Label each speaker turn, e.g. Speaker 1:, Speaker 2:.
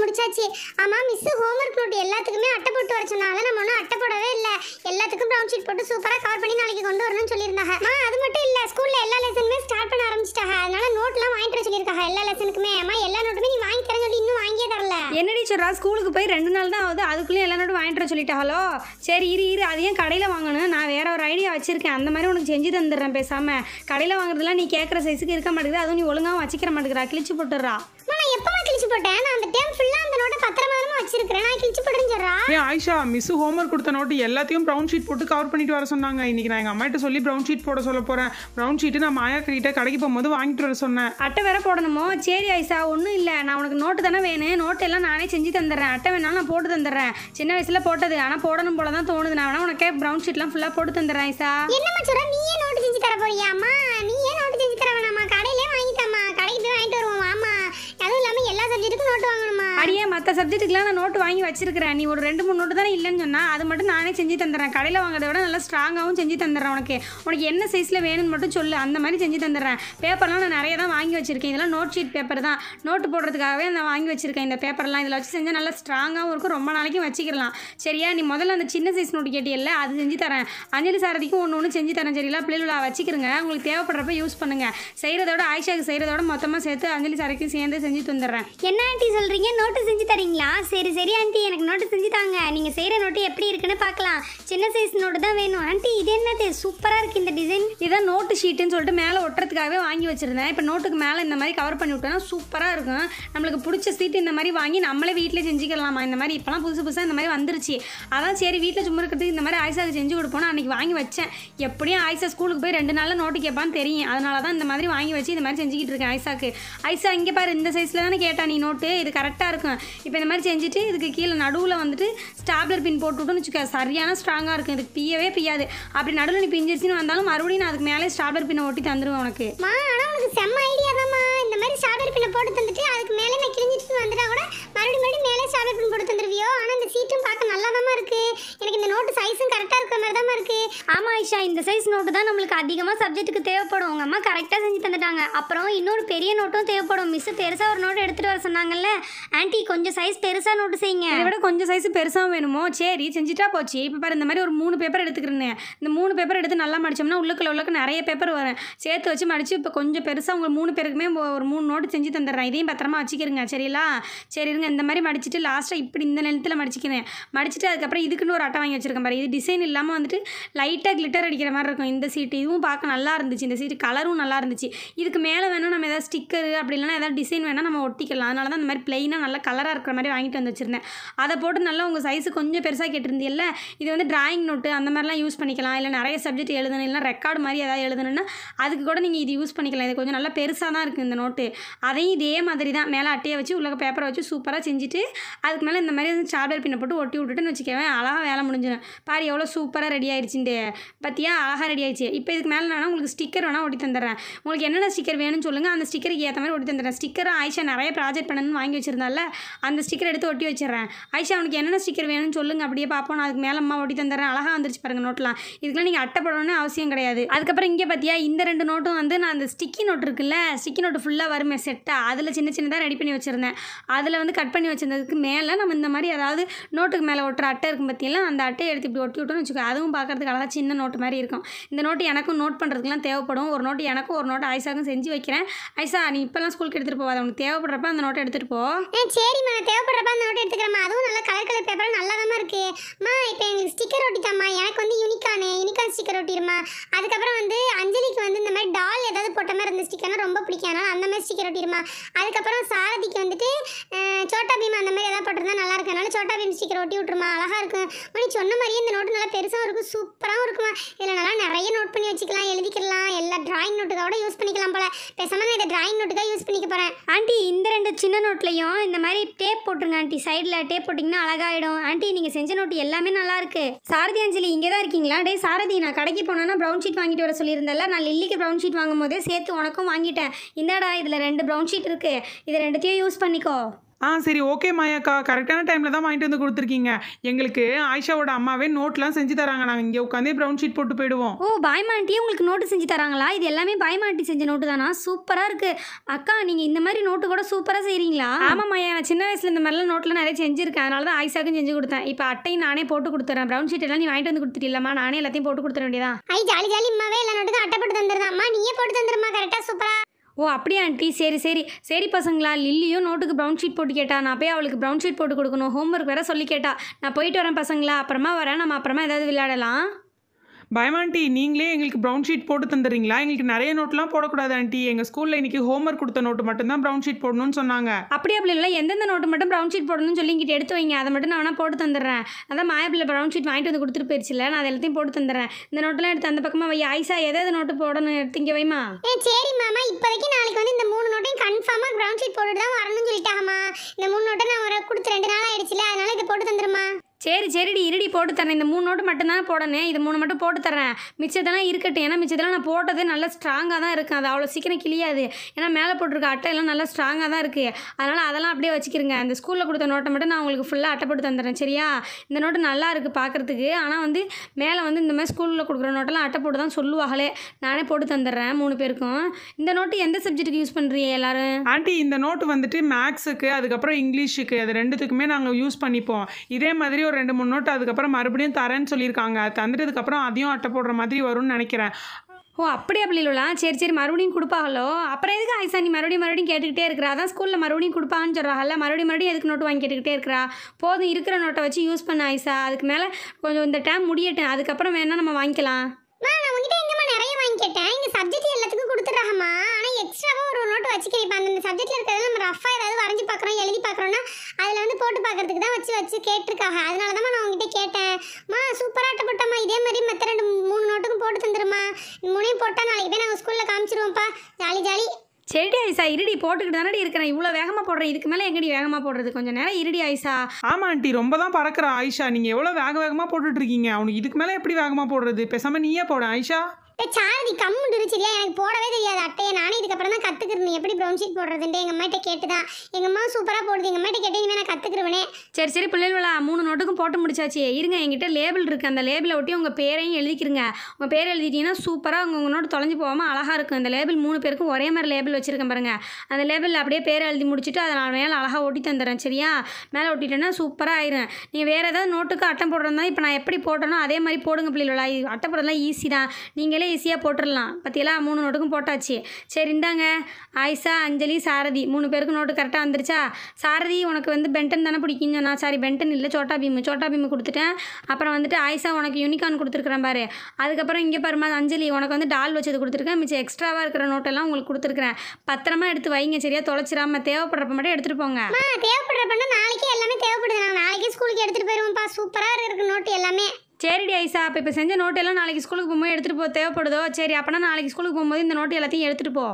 Speaker 1: முடிச்சாச்சு ஆமாம் miss homework note எல்லாத்துக்குமே அட்டை போட்டு வர நம்ம ஒன்றும் அட்டை போடவே இல்லை எல்லாத்துக்கும் ப்ரௌன் ஷீட் போட்டு சூப்பராக கவர் பண்ணி நாளைக்கு கொண்டு வரணும்னு சொல்லியிருந்தாங்க ஆ அது மட்டும் இல்லை ஸ்கூலில் எல்லா லெசனுமே ஸ்டார்ட் பண்ண ஆரம்பிச்சிட்டாங்க அதனால நோட்லாம் வாங்கிட்டு வர சொல்லியிருக்காங்க எல்லா லெசனுக்குமே அம்மா
Speaker 2: முடிச்சிடறா ஸ்கூலுக்கு போய் ரெண்டு நாள் தான் ஆகுது அதுக்குள்ளேயும் எல்லாரோட வாங்கிட்டு வர ஹலோ சரி இரு இரு அதையும் கடையில் வாங்கணும் நான் வேற ஒரு ஐடியா வச்சிருக்கேன் அந்த மாதிரி உனக்கு செஞ்சு தந்துடுறேன் பேசாமல் கடையில் வாங்குறதுலாம் நீ கேட்குற சைஸுக்கு இருக்க மாட்டேங்குது அதுவும் நீ ஒழுங்காகவும் வச்சிக்கிற மாட்டேங்கிறா கிழிச்சு போட்டுடுறா
Speaker 1: போட்டேன் நான் அந்த டேம் ஃபுல்லா அந்த நோட்டை பத்திரமாதமா வச்சிருக்கிறேன் நான் கிழிச்சு போடுறேன்னு
Speaker 3: ஏ ஆயிஷா மிஸ் ஹோம்ஒர்க் கொடுத்த நோட்டு எல்லாத்தையும் ப்ரௌன் ஷீட் போட்டு கவர் பண்ணிட்டு வர சொன்னாங்க இன்னைக்கு நான் எங்க அம்மாட்ட சொல்லி ப்ரௌன் ஷீட் போட சொல்ல போறேன் பிரவுன் ஷீட் நான் மாயா கிட்ட கடைக்கு போகும்போது வாங்கிட்டு வர சொன்னேன் அட்டை வேற போடணுமோ சரி ஆயிஷா ஒன்றும் இல்லை
Speaker 2: நான் உனக்கு நோட்டு தானே வேணும் நோட்டு எல்லாம் நானே செஞ்சு தந்துடுறேன் அட்டை வேணாலும் நான் போட்டு தந்துடுறேன் சின்ன வயசுல போட்டது ஆனால் போடணும் போல தான் தோணுது நான் வேணா உனக்கே ப்ரௌன் ஷீட்லாம் ஃபுல்லாக போட்டு தந்துடுறேன் ஆயிஷா என்னம்மா சொல்ற நீயே
Speaker 1: நோட்டு செஞ்சு தர போறியாமா நீயே
Speaker 2: மற்ற சப்ஜெக்ட்டுக்கெலாம் நான் நோட்டு வாங்கி வச்சிருக்கிறேன் நீ ஒரு ரெண்டு மூணு நோட்டு தானே இல்லைன்னு சொன்னால் அது மட்டும் நானே செஞ்சு தந்துடுறேன் கடையில் வாங்குறத விட நல்லா ஸ்ட்ராங்காகவும் செஞ்சு தந்துடுறேன் உனக்கு உனக்கு என்ன சைஸில் வேணும்னு மட்டும் சொல்லு அந்த மாதிரி செஞ்சு தந்துடுறேன் பேப்பர்லாம் நான் நிறைய தான் வாங்கி வச்சுருக்கேன் இதெல்லாம் நோட் ஷீட் பேப்பர் தான் நோட்டு போடுறதுக்காகவே நான் வாங்கி வச்சுருக்கேன் இந்த பேப்பர்லாம் இதில் வச்சு செஞ்சால் நல்லா ஸ்ட்ராங்காகவும் இருக்கும் ரொம்ப நாளைக்கும் வச்சிக்கலாம் சரியா நீ முதல்ல அந்த சின்ன சைஸ் நோட்டு கேட்டியல்ல அது செஞ்சு தரேன் அஞ்சலி சாரதிக்கும் ஒன்று ஒன்று செஞ்சு தரேன் சரிங்களா பிள்ளைகளா வச்சுக்கிறங்க உங்களுக்கு தேவைப்படுறப்ப யூஸ் பண்ணுங்கள் செய்கிறதோட ஆயிஷாக்கு செய்கிறதோட மொத்தமாக சேர்த்து அஞ்சலி சாரதிக்கும் சேர்ந்து செஞ்சு தந்துடுறேன் என்ன ஆண்டி சொல்கிறீங்க நோட்டு செஞ்சு தரேன் சரிங்களா சரி சரி ஆண்டி எனக்கு நோட்டு செஞ்சு தாங்க நீங்கள் செய்கிற நோட்டு எப்படி இருக்குன்னு பார்க்கலாம் சின்ன சைஸ் நோட்டு தான் வேணும் ஆண்டி இது என்னது சூப்பராக இருக்குது இந்த டிசைன் இதான் நோட்டு ஷீட்டுன்னு சொல்லிட்டு மேலே ஒட்டுறதுக்காகவே வாங்கி வச்சுருந்தேன் இப்போ நோட்டுக்கு மேலே இந்த மாதிரி கவர் பண்ணி விட்டோம்னா சூப்பராக இருக்கும் நம்மளுக்கு பிடிச்ச சீட்டு இந்த மாதிரி வாங்கி நம்மளே வீட்டில் செஞ்சுக்கலாமா இந்த மாதிரி இப்போலாம் புதுசு புதுசாக இந்த மாதிரி வந்துருச்சு அதான் சரி வீட்டில் சும்மா இருக்கிறதுக்கு இந்த மாதிரி ஆயிஷாவுக்கு செஞ்சு கொடுப்போம் அன்றைக்கி வாங்கி வச்சேன் எப்படியும் ஆயிசா ஸ்கூலுக்கு போய் ரெண்டு நாளில் நோட்டு கேட்பான்னு தெரியும் அதனால தான் இந்த மாதிரி வாங்கி வச்சு இந்த மாதிரி செஞ்சுக்கிட்டு இருக்கேன் ஐசாக்கு ஐசா இங்கே பாரு இந்த சைஸில் தானே கேட்டா நீ நோட்டு இது கரெக்டாக இருக்கும் இப்போ இந்த மாதிரி செஞ்சுட்டு இதுக்கு கீழே நடுவில் வந்துட்டு ஸ்டாப்லர் பின் போட்டுவிட்டோம்னு வச்சுக்க சரியான ஸ்ட்ராங்காக இருக்கும் இதுக்கு பியவே பியாது அப்படி நடுவில் நீ பிஞ்சிருச்சுன்னு வந்தாலும் மறுபடியும் நான் அதுக்கு மேலே ஸ்டாப்லர்
Speaker 1: பின்னை ஒட்டி தந்துடுவேன் உனக்கு ஆனால் உனக்கு செம்ம ஐடியா தான் இந்த மாதிரி ஸ்டாப்லர் பின்னை போட்டு தந்துட்டு அதுக்கு மேலே ஆமாம் ஐஷா இந்த சைஸ் நோட்டு தான் நம்மளுக்கு அதிகமாக சப்ஜெக்ட்டுக்கு தேவைப்படும் உங்கள் அம்மா கரெக்டாக செஞ்சு தந்துட்டாங்க அப்புறம் இன்னொரு பெரிய நோட்டும் தேவைப்படும் மிஸ் பெருசா ஒரு நோட்டு எடுத்துகிட்டு வர
Speaker 2: சொன்னாங்கல்ல ஆன்டி கொஞ்சம் சைஸ் பெருசா நோட்டு செய்யுங்க அதை விட கொஞ்சம் சைஸ் பெருசா வேணுமோ சரி செஞ்சுட்டா போச்சு இப்போ பாரு இந்த மாதிரி ஒரு மூணு பேப்பர் எடுத்துக்கிறேன்னு இந்த மூணு பேப்பர் எடுத்து நல்லா மடிச்சோம்னா உள்ளுக்குள்ள உள்ளக்கு நிறைய பேப்பர் வரும் சேர்த்து வச்சு மடித்து இப்போ கொஞ்சம் பெருசாக உங்க மூணு பேருக்குமே ஒரு மூணு நோட்டு செஞ்சு தந்துடுறேன் இதையும் பத்திரமா வச்சுக்கிறேங்க சரிங்களா சரி இருங்க இந்த மாதிரி மடிச்சுட்டு லாஸ்ட்டாக இப்படி இந்த நிலத்தில் மடிச்சுக்கிறேன் மடிச்சுட்டு அதுக்கப்புறம் இதுக்குன்னு ஒரு அட்டை வாங்கி வச்சிருக்கேன் பாரு இது டிசைன் இல்லாமல் வந்துட்டு லைட்டாக கிளிட்டர் அடிக்கிற மாதிரி இருக்கும் இந்த சீட்டு இதுவும் பார்க்க நல்லா இருந்துச்சு இந்த சீட்டு கலரும் நல்லா இருந்துச்சு இதுக்கு மேலே வேணால் நம்ம எதாவது ஸ்டிக்கர் அப்படி இல்லைன்னா எதாவது டிசைன் வேணால் நம்ம ஒட்டிக்கலாம் அதனால தான் அந்த மாதிரி ப்ளைனாக நல்லா கலராக இருக்கிற மாதிரி வாங்கிட்டு வந்து அதை போட்டு நல்லா உங்கள் சைஸு கொஞ்சம் பெருசாக இல்லை இது வந்து டிராயிங் நோட்டு அந்த மாதிரிலாம் யூஸ் பண்ணிக்கலாம் இல்லை நிறைய சப்ஜெக்ட் எழுதணும் இல்லை ரெக்கார்டு மாதிரி எதாவது எழுதணுன்னா அதுக்கு கூட நீங்கள் இது யூஸ் பண்ணிக்கலாம் இது கொஞ்சம் நல்லா பெருசாக தான் இருக்குது இந்த நோட்டு அதையும் இதே மாதிரி தான் மேலே அட்டையை வச்சு உள்ள பேப்பரை வச்சு சூப்பராக செஞ்சுட்டு அதுக்கு மேலே இந்த மாதிரி சார்ஜர் பின்னை போட்டு ஒட்டி விட்டுட்டுன்னு வச்சுக்கவேன் அழகாக வேலை முடிஞ்சிடும் பாரு எவ்வளோ சூப்பராக ரெடி இந்த இது பார்த்தியா அழகாக ரெடி ஆயிடுச்சு இப்போ இதுக்கு மேலே நான் உங்களுக்கு ஸ்டிக்கர் வேணால் ஒட்டி தந்துடுறேன் உங்களுக்கு என்னென்ன ஸ்டிக்கர் வேணும்னு சொல்லுங்கள் அந்த ஸ்டிக்கருக்கு ஏற்ற மாதிரி ஒட்டி தந்துடுறேன் ஸ்டிக்கர் ஆயிஷா நிறைய ப்ராஜெக்ட் பண்ணணும்னு வாங்கி வச்சிருந்தால அந்த ஸ்டிக்கர் எடுத்து ஒட்டி வச்சிடறேன் ஆயிஷா உனக்கு என்னென்ன ஸ்டிக்கர் வேணும்னு சொல்லுங்கள் அப்படியே பார்ப்போம் நான் அதுக்கு மேலே அம்மா ஒட்டி தந்துடுறேன் அழகாக வந்துருச்சு பாருங்கள் நோட்லாம் இதுக்கெல்லாம் நீங்கள் அட்டைப்படணும்னு அவசியம் கிடையாது அதுக்கப்புறம் இங்கே பார்த்தியா இந்த ரெண்டு நோட்டும் வந்து நான் அந்த ஸ்டிக்கி நோட் இருக்குல்ல ஸ்டிக்கி நோட்டு ஃபுல்லாக வருமே செட்டாக அதில் சின்ன சின்னதாக ரெடி பண்ணி வச்சுருந்தேன் அதில் வந்து கட் பண்ணி வச்சிருந்ததுக்கு மேலே நம்ம இந்த மாதிரி அதாவது நோட்டுக்கு மேலே ஒட்டுற அட்டை இருக்கும் பார்த்தீங்களா அந்த அட்டையை எடுத்து இப்படி ஒட்டி விட்டோம்னு வச்சுக்கோ அதுவும் பார்க்குறதுக்கு நல்லா சின்ன நோட்டு மாதிரி இருக்கும் இந்த நோட்டு எனக்கும் நோட் பண்ணுறதுக்குலாம் தேவைப்படும் ஒரு நோட்டு எனக்கும் ஒரு நோட்டு ஐசாக்கும் செஞ்சு வைக்கிறேன் ஐசா நீ இப்போல்லாம் ஸ்கூலுக்கு எடுத்துகிட்டு போவாத உனக்கு தேவைப்படுறப்ப அந்த நோட்டை எடுத்துகிட்டு
Speaker 1: போ சரிம்மா தேவைப்படுறப்ப அந்த நோட்டை எடுத்துக்கிறேம்மா அதுவும் நல்லா கலர் கலர் பேப்பர் நல்லா தான் இருக்குது அம்மா இப்போ எங்களுக்கு ஸ்டிக்கர் ஒட்டிட்டாம்மா எனக்கு வந்து யூனிக்கானு யூனிக்கான் ஸ்டிக்கர் ஒட்டிடுமா அதுக்கப்புறம் வந்து அஞ்சலிக்கு வந்து இந்த மாதிரி டால் ஏதாவது போட்ட மாதிரி இருந்த ஸ்டிக்கர்னா ரொம்ப பிடிக்கும் அதனால் அந்த மாதிரி ஸ்டிக்கர் ஒட்டிடுமா அதுக்கப்புறம் சாரதிக்கு வந்துட்டு சோட்டா பீம் அந்த மாதிரி ஏதாவது போட்டிருந்தா நல்லா அதனால சோட்டா பீம் ஸ்டிக்கர் ஒட்டி விட்டுருமா அழகாக இருக்கும் மணி சொன்ன மாதிரியே இந்த நோட்டு நல்லா பெருசாகவும் இருக்கும் சூப்பராக சூப்பராகவும் இருக்குமா இதில் நல்லா நிறைய நோட் பண்ணி வச்சுக்கலாம் எழுதிக்கலாம் எல்லா டிராயிங் நோட்டுக்காவோட யூஸ் பண்ணிக்கலாம் போல் பேசாமல் நான் இதை நோட்டு தான் யூஸ் பண்ணிக்க போகிறேன் ஆண்டி இந்த ரெண்டு சின்ன நோட்லையும் இந்த மாதிரி டேப் போட்டுருங்க ஆண்டி சைடில் டேப் போட்டிங்கன்னா அழகாயிடும் ஆண்டி நீங்கள் செஞ்ச நோட்டு எல்லாமே நல்லா
Speaker 2: இருக்கு சாரதி அஞ்சலி இங்கே தான் இருக்கீங்களா டே சாரதி நான் கடைக்கு போனோன்னா ப்ரௌன் ஷீட் வாங்கிட்டு வர சொல்லியிருந்தேன்ல நான் லில்லிக்கு ப்ரௌன் ஷீட் வாங்கும் போதே சேர்த்து உனக்கும் வாங்கிட்டேன் இந்தாடா இதில் ரெண்டு ப்ரௌன் ஷீட் இருக்குது இது ரெண்டுத்தையும் யூஸ் பண்ணிக்கோ
Speaker 3: ஆ சரி ஓகே மாயாக்கா கரெக்டான டைமில் தான் வாங்கிட்டு வந்து கொடுத்துருக்கீங்க எங்களுக்கு ஆயிஷாவோட அம்மாவே நோட்லாம் செஞ்சு தராங்க நாங்கள் இங்கே உட்காந்தே ப்ரௌன் ஷீட் போட்டு போயிடுவோம் ஓ பாய்மாட்டியே உங்களுக்கு நோட்டு செஞ்சு தராங்களா இது
Speaker 2: எல்லாமே பாய்மாட்டி செஞ்ச நோட்டு தானா சூப்பராக இருக்குது அக்கா நீங்கள் இந்த மாதிரி நோட்டு கூட சூப்பராக செய்கிறீங்களா ஆமாம் மாயா நான் சின்ன வயசில் இந்த மாதிரிலாம் நோட்டில் நிறைய செஞ்சுருக்கேன் அதனால தான் ஆயிஷாக்கும் செஞ்சு கொடுத்தேன் இப்போ அட்டையும் நானே போட்டு கொடுத்துறேன் ப்ரௌன் ஷீட் எல்லாம் நீ வாங்கிட்டு வந்து கொடுத்துட்டீங்களா நானே எல்லாத்தையும் போட்டு கொடுத்துட வேண்டியதான் ஐ ஜாலி ஜாலி அம்மாவே எல்லா நோட்டு தான் அட்டை போட்டு தந்துருந்தாம்மா நீயே போட்டு தந்துருமா கரெக்டாக சூப்பராக ஓ அப்படியா ஆண்டி சரி சரி சரி பசங்களா லில்லியும் நோட்டுக்கு ப்ரௌன் ஷீட் போட்டு கேட்டா நான் போய் அவளுக்கு ப்ரௌன் ஷீட் போட்டு கொடுக்கணும் ஹோம்ஒர்க் வேற சொல்லி கேட்டா நான் போயிட்டு வரேன் பசங்களா அப்புறமா
Speaker 3: வரேன் நம்ம அப்புறமா ஏதாவது விளையாடலாம் பயமாண்டி நீங்களே எங்களுக்கு ப்ரௌன் ஷீட் போட்டு தந்துடுறீங்களா எங்களுக்கு நிறைய நோட்லாம் போடக்கூடாது ஆண்டி எங்கள் ஸ்கூலில் இன்னைக்கு ஹோம்ஒர்க் கொடுத்த நோட்டு மட்டும் தான் ப்ரௌன் ஷீட் போடணும்னு சொன்னாங்க அப்படி
Speaker 2: அப்படி இல்லை எந்தெந்த நோட்டு மட்டும் ப்ரௌன் ஷீட் போடணும்னு சொல்லி இங்கிட்ட எடுத்து வைங்க அதை மட்டும் நான் ஆனால் போட்டு தந்துடுறேன் அதான் மாயப்பிள்ளை ப்ரௌன் ஷீட் வாங்கிட்டு வந்து கொடுத்துட்டு போயிடுச்சுல நான் அதை எல்லாத்தையும் போட்டு தந்துடுறேன் இந்த நோட்டெல்லாம் எடுத்து அந்த பக்கமாக வை ஐசா எதாவது நோட்டு போடணும் இங்கே வைமா
Speaker 1: ஏ சரி மாமா இப்போதைக்கு நாளைக்கு வந்து இந்த மூணு நோட்டையும் கன்ஃபார்மாக ப்ரௌன் ஷீட் போட்டுட்டு தான் வரணும்னு சொல்லிட்டாங்கம்மா இந்த மூணு நோட்டை நான் கொடுத்து ரெண்டு நாள் ஆயிடுச்சுல அதனால இதை போட்டு தந்துடுமா சரி சரிடி இருடி போட்டு தரேன்
Speaker 2: இந்த மூணு நோட்டு மட்டும்தான் போடணும் இது மூணு மட்டும் போட்டு தரேன் மிச்சத்தெல்லாம் இருக்கட்டும் ஏன்னா மிச்சத்தெல்லாம் நான் போட்டது நல்லா ஸ்ட்ராங்காக தான் இருக்குது அது அவ்வளோ சீக்கிரம் கிளியாது ஏன்னா மேலே போட்டிருக்க அட்டை எல்லாம் நல்லா ஸ்ட்ராங்காக தான் இருக்குது அதனால் அதெல்லாம் அப்படியே வச்சுக்கிறேங்க அந்த ஸ்கூலில் கொடுத்த நோட்டை மட்டும் நான் உங்களுக்கு ஃபுல்லாக அட்டை போட்டு தந்துடுறேன் சரியா இந்த நோட்டு நல்லா இருக்குது பார்க்குறதுக்கு ஆனால் வந்து மேலே வந்து இந்த மாதிரி ஸ்கூலில் கொடுக்குற நோட்டெல்லாம் அட்டை போட்டு தான் சொல்லுவாங்களே நானே போட்டு தந்துடுறேன்
Speaker 3: மூணு பேருக்கும் இந்த நோட்டு எந்த சப்ஜெக்ட்டுக்கு யூஸ் பண்ணுறீங்க எல்லாரும் ஆண்டி இந்த நோட்டு வந்துட்டு மேக்ஸுக்கு அதுக்கப்புறம் இங்கிலீஷுக்கு அது ரெண்டுத்துக்குமே நாங்கள் யூஸ் பண்ணிப்போம் இதே மாதிரி ஒரு ரெண்டு மூணு நோட்டு அதுக்கப்புறம் மறுபடியும் தரேன்னு சொல்லியிருக்காங்க தந்துட்டதுக்கப்புறம் அதையும் அட்டை போடுற மாதிரி வரும்னு நினைக்கிறேன் ஓ அப்படி அப்படி இல்லைலாம்
Speaker 2: சரி சரி மறுபடியும் கொடுப்பாங்களோ அப்புறம் எதுக்கு ஐசா நீ மறுபடியும் மறுபடியும் கேட்டுக்கிட்டே இருக்கிறா அதான் ஸ்கூலில் மறுபடியும் கொடுப்பான்னு சொல்கிறாங்கல்ல மறுபடியும் மறுபடியும் எதுக்கு நோட்டு வாங்கி கேட்டுக்கிட்டே இருக்கிறா போதும் இருக்கிற நோட்டை வச்சு யூஸ் பண்ண ஐசா அதுக்கு மேலே கொஞ்சம் இந்த டைம் முடியட்டும் அதுக்கப்புறம் வேணால் நம்ம வாங்கிக்கலாம்
Speaker 1: எல்லாத்துக்கும் ஆனால் எக்ஸ்ட்ராவாக ஒரு நோட்டு வச்சுக்கிறேன் இப்போ அந்த சப்ஜெக்ட்ல இருக்கிறது நம்ம ரஃபாக ஏதாவது வரைஞ்சி பார்க்குறோம் எழுதி பார்க்குறோன்னா போட்டு பார்க்கறதுக்கு தான் வச்சு வச்சு கேட்டிருக்காங்க அதனால தான் நான் உங்ககிட்ட கேட்டேன் மா சூப்பராக போட்டம்மா இதே மாதிரி மற்ற ரெண்டு மூணு நோட்டுக்கும் போட்டு தந்துடுமா மூணையும் போட்டால் நாளைக்கு போய் நாங்கள் ஸ்கூலில் காமிச்சிருவோம்ப்பா ஜாலி ஜாலி சரிடி ஐசா இருடி போட்டுக்கிட்டு தானடி இருக்கிறேன் இவ்வளோ வேகமாக போடுறேன் இதுக்கு மேலே
Speaker 2: எங்கடி வேகமாக போடுறது கொஞ்சம் நேரம் இருடி ஐசா ஆமாம் ஆண்டி
Speaker 3: ரொம்ப தான் பறக்கிறா ஐஷா நீங்கள் எவ்வளோ வேக வேகமாக போட்டுட்டு
Speaker 1: இருக்கீங்க அவனுக்கு இதுக்கு மேலே எப்படி வேகமாக போடுறது பேசாமல் நீயே போட ஐஷா சாரதி கம்முன்னு சரியா எனக்கு போடவே எப்படி ப்ரௌன் ஷீட் போடுறதுன்ட்டு எங்கள் அம்மாட்ட கேட்டு தான் எங்கள் அம்மா சூப்பராக போடுது எங்கள் அம்மாட்ட கேட்டு இனிமேல் நான் கற்றுக்குருவேனே சரி சரி பிள்ளைகளா மூணு நோட்டுக்கும் போட்டு முடிச்சாச்சு இருங்க என்கிட்ட
Speaker 2: லேபிள் இருக்குது அந்த லேபிளை ஒட்டி உங்கள் பேரையும் எழுதிக்கிறங்க உங்கள் பேர் எழுதிட்டீங்கன்னா சூப்பராக உங்கள் உங்கள் நோட்டு தொலைஞ்சு போகாமல் அழகாக இருக்கும் அந்த லேபிள் மூணு பேருக்கும் ஒரே மாதிரி லேபிள் வச்சுருக்கேன் பாருங்கள் அந்த லேபிளில் அப்படியே பேர் எழுதி முடிச்சுட்டு அதை நான் மேலே அழகாக ஒட்டி தந்துடுறேன் சரியா மேலே ஒட்டிட்டேன்னா சூப்பராக ஆயிரும் நீங்கள் வேறு ஏதாவது நோட்டுக்கு அட்டம் போடுறதா இப்போ நான் எப்படி போட்டேனோ அதே மாதிரி போடுங்க பிள்ளைகளா அட்டை போடுறதுலாம் ஈஸி தான் நீங்களே ஈஸியாக போட்டுடலாம் பார்த்தீங்களா மூணு நோட்டுக்கும் போட்டாச்சு சரி இந்தாங்க ஆயிஷா அஞ்சலி சாரதி மூணு பேருக்கு நோட்டு கரெக்டாக வந்துருச்சா சாரதி உனக்கு வந்து பென்டன் தானே பிடிக்குங்க நான் சாரி பென்டன் இல்லை சோட்டா பீமு சோட்டா பீமு கொடுத்துட்டேன் அப்புறம் வந்துட்டு ஆயிஷா உனக்கு யூனிகான் கொடுத்துருக்குறேன் பாரு அதுக்கப்புறம் இங்கே பாருமா அஞ்சலி உனக்கு வந்து டால் வச்சது கொடுத்துருக்கேன் மிச்சம் எக்ஸ்ட்ராவாக இருக்கிற நோட்டெல்லாம் உங்களுக்கு கொடுத்துருக்குறேன் பத்திரமா எடுத்து வைங்க சரியா தொலைச்சிடாம தேவைப்படுறப்ப மட்டும் எடுத்துகிட்டு போங்க தேவைப்படுறப்ப நாளைக்கு எல்லாமே தேவைப்படுது நாங்கள் நாளைக்கே ஸ்கூலுக்கு எடுத்துகிட்டு போயிடுவோம்ப்பா சூப்பராக இருக்கிற நோட்டு எல்லாமே சரிடி ஐசா அப்போ இப்போ செஞ்ச எல்லாம் நாளைக்கு ஸ்கூலுக்கு போகும்போது எடுத்துகிட்டு போக தேவைப்படுதோ சரி அப்போனா நாளைக்கு ஸ்கூலுக்கு போகும்போது இந்த நோட்டு எல்லாத்தையும் எடுத்துகிட்டு போ